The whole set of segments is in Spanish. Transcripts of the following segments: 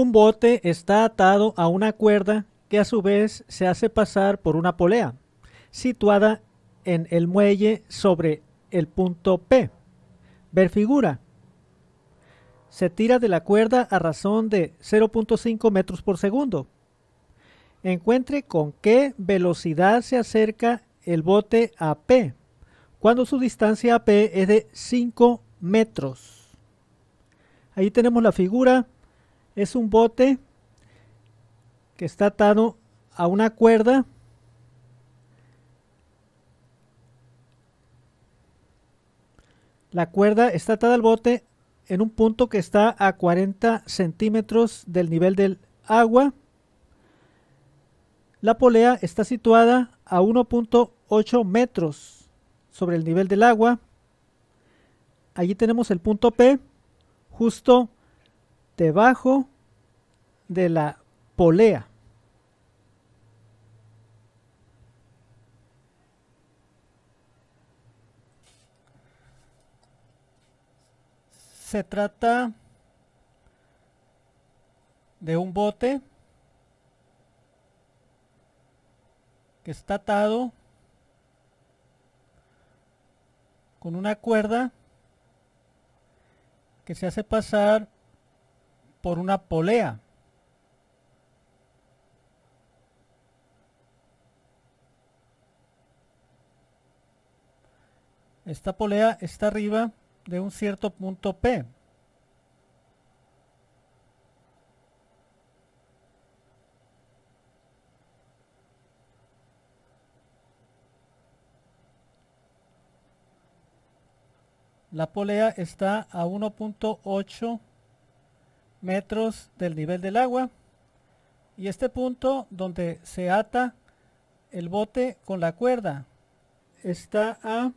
Un bote está atado a una cuerda que a su vez se hace pasar por una polea, situada en el muelle sobre el punto P. Ver figura. Se tira de la cuerda a razón de 0.5 metros por segundo. Encuentre con qué velocidad se acerca el bote a P, cuando su distancia a P es de 5 metros. Ahí tenemos la figura es un bote que está atado a una cuerda La cuerda está atada al bote en un punto que está a 40 centímetros del nivel del agua. La polea está situada a 1.8 metros sobre el nivel del agua. Allí tenemos el punto P, justo debajo de la polea. Se trata de un bote que está atado con una cuerda que se hace pasar por una polea. Esta polea está arriba de un cierto punto P. La polea está a 1.8 metros del nivel del agua. Y este punto donde se ata el bote con la cuerda está a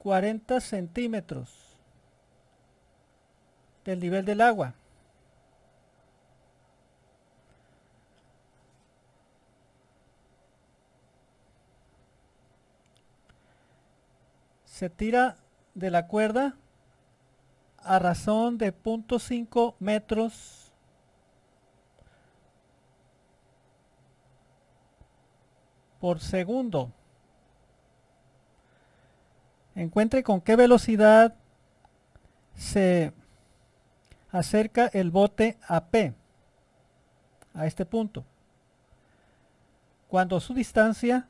40 centímetros del nivel del agua. Se tira de la cuerda a razón de 0.5 metros por segundo. Encuentre con qué velocidad se acerca el bote a P, a este punto. Cuando su distancia,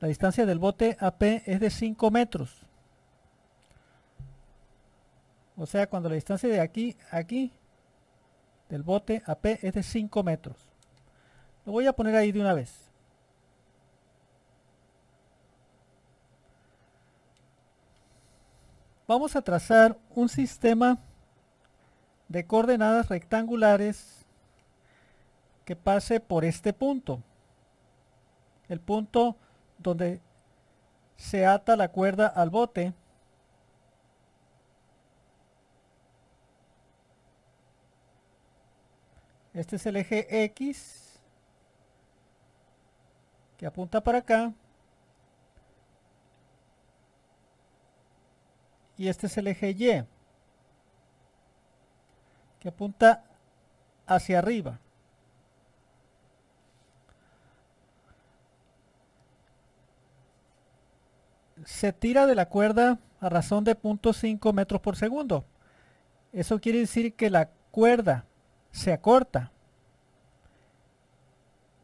la distancia del bote a P es de 5 metros. O sea, cuando la distancia de aquí a aquí, del bote a P, es de 5 metros. Lo voy a poner ahí de una vez. vamos a trazar un sistema de coordenadas rectangulares que pase por este punto. El punto donde se ata la cuerda al bote. Este es el eje X que apunta para acá. y este es el eje Y, que apunta hacia arriba. Se tira de la cuerda a razón de 0.5 metros por segundo. Eso quiere decir que la cuerda se acorta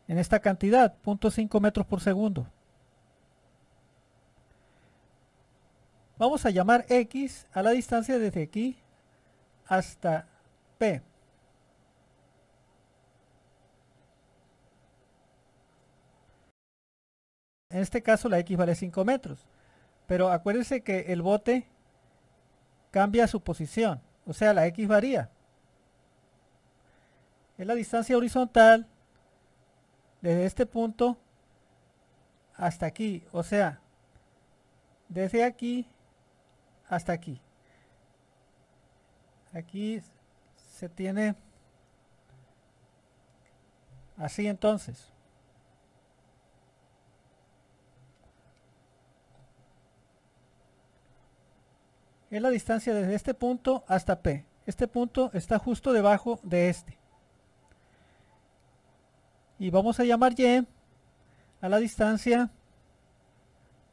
en esta cantidad, 0.5 metros por segundo. Vamos a llamar X a la distancia desde aquí hasta P. En este caso la X vale 5 metros. Pero acuérdense que el bote cambia su posición. O sea, la X varía. Es la distancia horizontal desde este punto hasta aquí. O sea, desde aquí hasta aquí. Aquí se tiene así entonces. Es la distancia desde este punto hasta P. Este punto está justo debajo de este. Y vamos a llamar Y a la distancia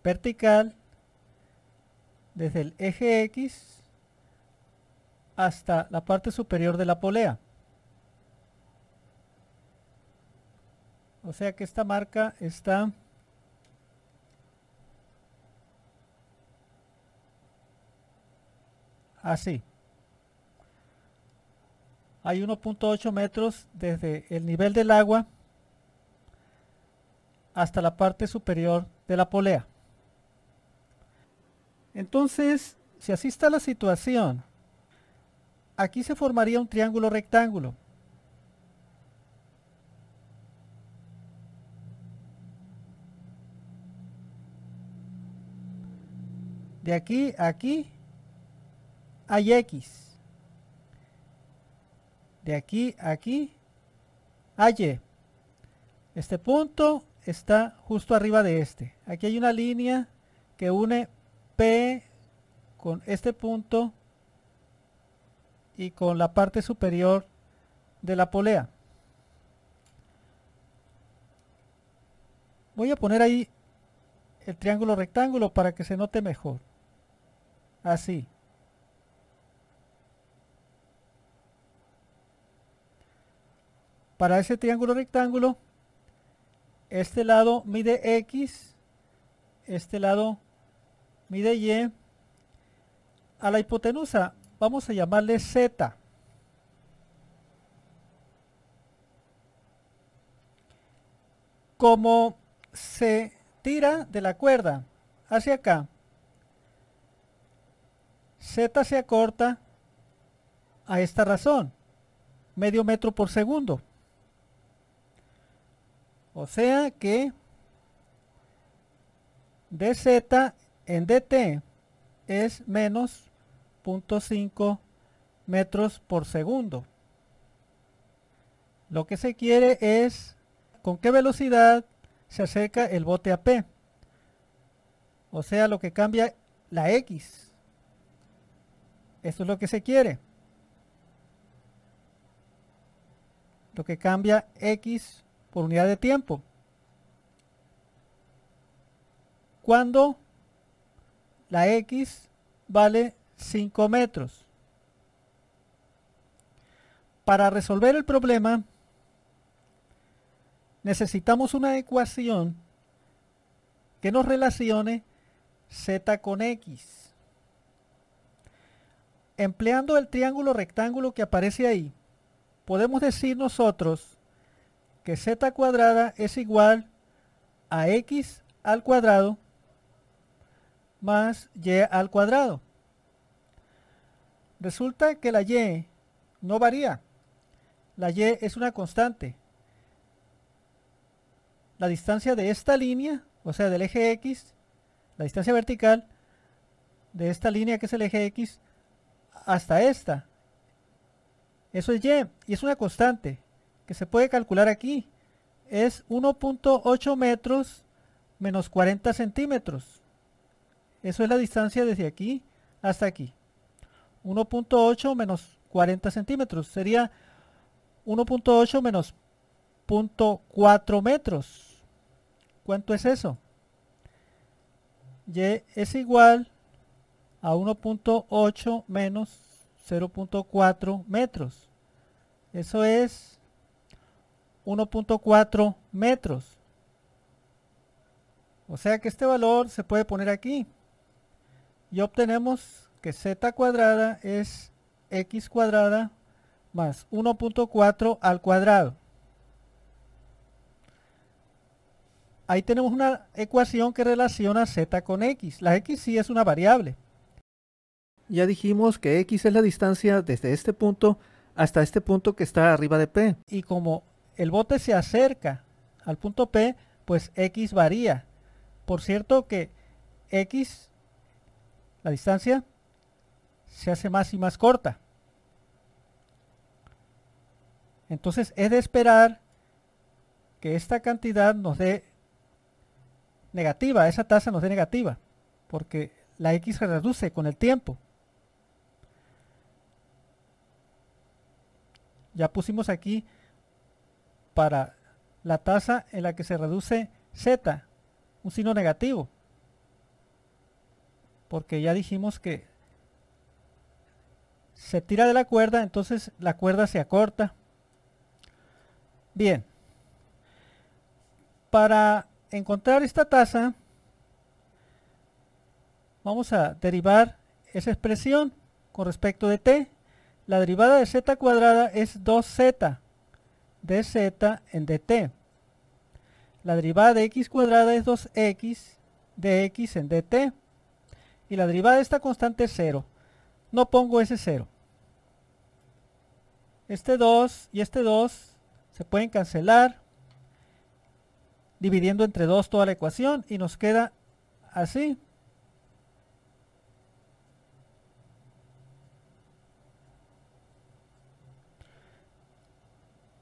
vertical desde el eje X hasta la parte superior de la polea. O sea que esta marca está así. Hay 1.8 metros desde el nivel del agua hasta la parte superior de la polea. Entonces, si así está la situación, aquí se formaría un triángulo rectángulo. De aquí a aquí hay X. De aquí a aquí hay Y. Este punto está justo arriba de este. Aquí hay una línea que une con este punto y con la parte superior de la polea. Voy a poner ahí el triángulo rectángulo para que se note mejor. Así. Para ese triángulo rectángulo, este lado mide X, este lado mide Y. A la hipotenusa vamos a llamarle Z. Como se tira de la cuerda hacia acá, Z se acorta a esta razón, medio metro por segundo. O sea que de Z, en dt es menos 0.5 metros por segundo. Lo que se quiere es con qué velocidad se acerca el bote a P. O sea, lo que cambia la X. Esto es lo que se quiere. Lo que cambia X por unidad de tiempo. Cuando la X vale 5 metros. Para resolver el problema, necesitamos una ecuación que nos relacione z con x. Empleando el triángulo rectángulo que aparece ahí, podemos decir nosotros que z cuadrada es igual a x al cuadrado más y al cuadrado. Resulta que la y no varía. La y es una constante. La distancia de esta línea, o sea, del eje x, la distancia vertical de esta línea que es el eje x hasta esta. Eso es y y es una constante que se puede calcular aquí. Es 1.8 metros menos 40 centímetros. Eso es la distancia desde aquí hasta aquí. 1.8 menos 40 centímetros. Sería 1.8 menos 0.4 metros. ¿Cuánto es eso? Y es igual a 1.8 menos 0.4 metros. Eso es 1.4 metros. O sea que este valor se puede poner aquí y obtenemos que z cuadrada es x cuadrada más 1.4 al cuadrado. Ahí tenemos una ecuación que relaciona z con x. La x sí es una variable. Ya dijimos que x es la distancia desde este punto hasta este punto que está arriba de p. Y como el bote se acerca al punto p, pues x varía. Por cierto que x la distancia se hace más y más corta. Entonces es de esperar que esta cantidad nos dé negativa, esa tasa nos dé negativa, porque la x se reduce con el tiempo. Ya pusimos aquí para la tasa en la que se reduce z, un signo negativo porque ya dijimos que se tira de la cuerda, entonces la cuerda se acorta. Bien, para encontrar esta tasa, vamos a derivar esa expresión con respecto de t. La derivada de z cuadrada es 2z, dz en dt. La derivada de x cuadrada es 2x, dx en dt y la derivada de esta constante es 0. No pongo ese 0. Este 2 y este 2 se pueden cancelar dividiendo entre 2 toda la ecuación y nos queda así.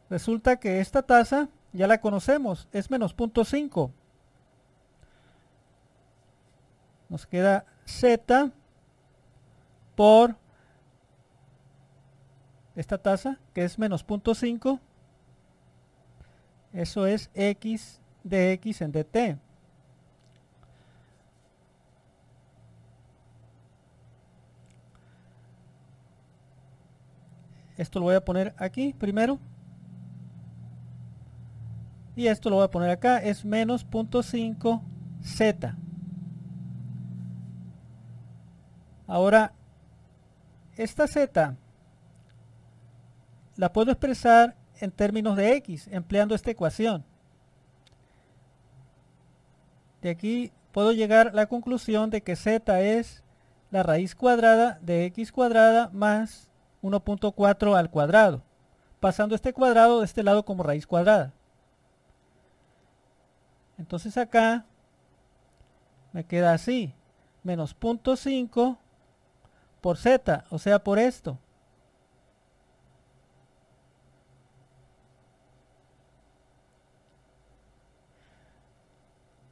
Resulta que esta tasa ya la conocemos, es menos 0.5. Nos queda Z por esta tasa, que es menos 0.5, eso es X de X en DT. Esto lo voy a poner aquí primero. Y esto lo voy a poner acá, es menos 0.5 Z. Ahora, esta z la puedo expresar en términos de x, empleando esta ecuación. De aquí puedo llegar a la conclusión de que z es la raíz cuadrada de x cuadrada más 1.4 al cuadrado, pasando este cuadrado de este lado como raíz cuadrada. Entonces acá me queda así, menos 0.5 por Z, o sea, por esto.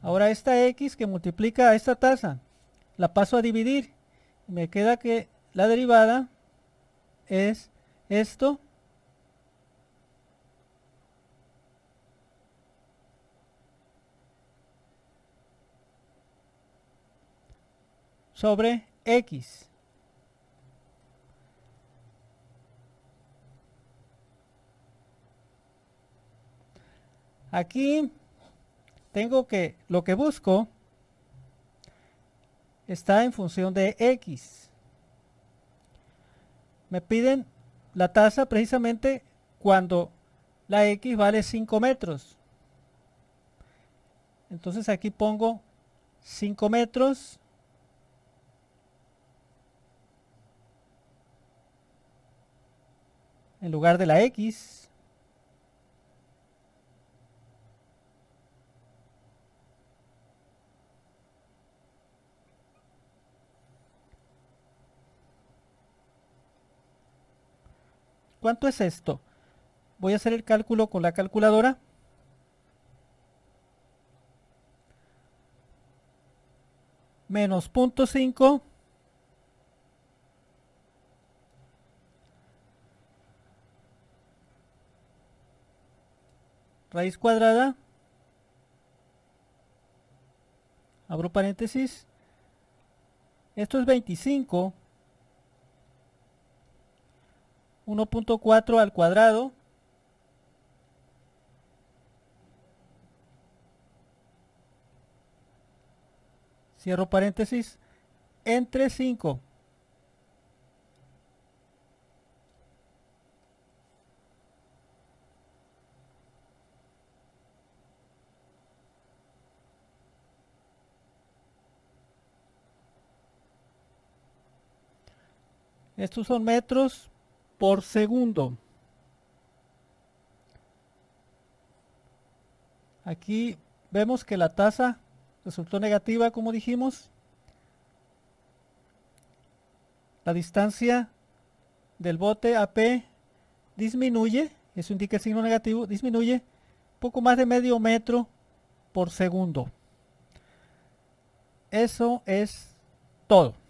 Ahora esta X que multiplica a esta tasa, la paso a dividir. Me queda que la derivada es esto sobre X. Aquí tengo que lo que busco está en función de X. Me piden la tasa precisamente cuando la X vale 5 metros. Entonces aquí pongo 5 metros. En lugar de la X. ¿Cuánto es esto? Voy a hacer el cálculo con la calculadora. Menos 0.5 raíz cuadrada, abro paréntesis, esto es 25 1.4 al cuadrado cierro paréntesis, entre 5. Estos son metros por segundo. Aquí vemos que la tasa resultó negativa, como dijimos. La distancia del bote a AP disminuye, eso indica signo negativo, disminuye poco más de medio metro por segundo. Eso es todo.